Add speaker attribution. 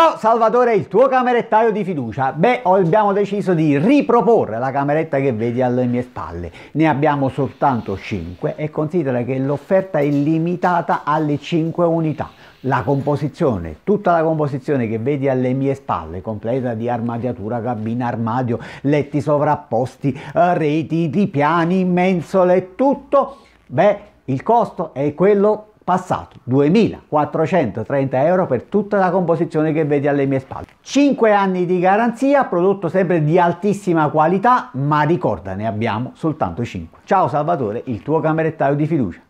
Speaker 1: Ciao Salvatore, il tuo camerettaio di fiducia. Beh, abbiamo deciso di riproporre la cameretta che vedi alle mie spalle. Ne abbiamo soltanto 5 e considera che l'offerta è limitata alle 5 unità. La composizione, tutta la composizione che vedi alle mie spalle, completa di armadiatura, cabina, armadio, letti sovrapposti, eh, reti, di piani, mensole, tutto, beh, il costo è quello passato 2430 euro per tutta la composizione che vedi alle mie spalle 5 anni di garanzia prodotto sempre di altissima qualità ma ricorda ne abbiamo soltanto 5 ciao salvatore il tuo camerettaio di fiducia